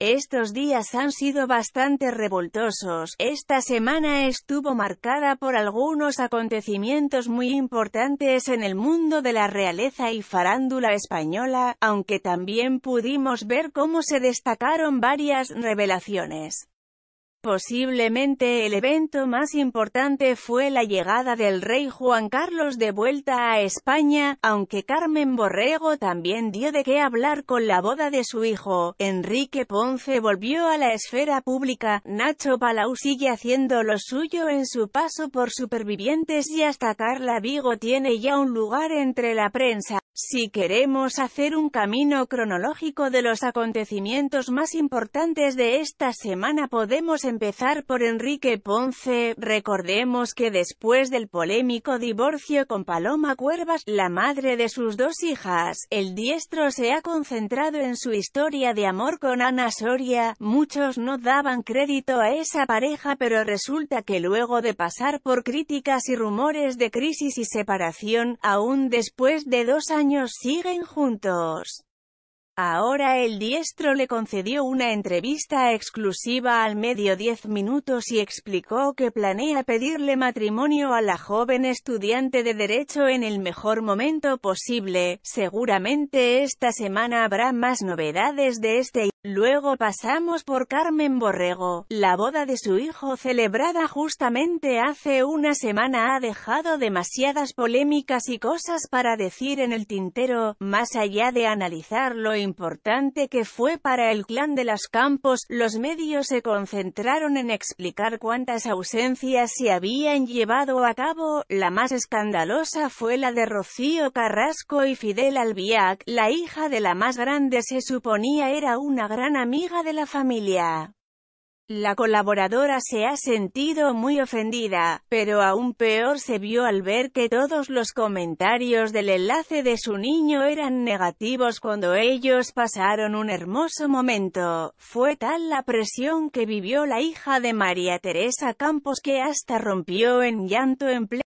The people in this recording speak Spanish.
Estos días han sido bastante revoltosos, esta semana estuvo marcada por algunos acontecimientos muy importantes en el mundo de la realeza y farándula española, aunque también pudimos ver cómo se destacaron varias revelaciones. Posiblemente el evento más importante fue la llegada del rey Juan Carlos de vuelta a España, aunque Carmen Borrego también dio de qué hablar con la boda de su hijo. Enrique Ponce volvió a la esfera pública, Nacho Palau sigue haciendo lo suyo en su paso por Supervivientes y hasta Carla Vigo tiene ya un lugar entre la prensa. Si queremos hacer un camino cronológico de los acontecimientos más importantes de esta semana podemos empezar por Enrique Ponce, recordemos que después del polémico divorcio con Paloma Cuervas, la madre de sus dos hijas, el diestro se ha concentrado en su historia de amor con Ana Soria, muchos no daban crédito a esa pareja pero resulta que luego de pasar por críticas y rumores de crisis y separación, aún después de dos años siguen juntos. Ahora el diestro le concedió una entrevista exclusiva al medio Diez minutos y explicó que planea pedirle matrimonio a la joven estudiante de Derecho en el mejor momento posible. Seguramente esta semana habrá más novedades de este Luego pasamos por Carmen Borrego. La boda de su hijo celebrada justamente hace una semana ha dejado demasiadas polémicas y cosas para decir en el tintero, más allá de analizar lo importante que fue para el clan de las Campos, los medios se concentraron en explicar cuántas ausencias se habían llevado a cabo, la más escandalosa fue la de Rocío Carrasco y Fidel Albiac, la hija de la más grande se suponía era una gran amiga de la familia. La colaboradora se ha sentido muy ofendida, pero aún peor se vio al ver que todos los comentarios del enlace de su niño eran negativos cuando ellos pasaron un hermoso momento. Fue tal la presión que vivió la hija de María Teresa Campos que hasta rompió en llanto en pleno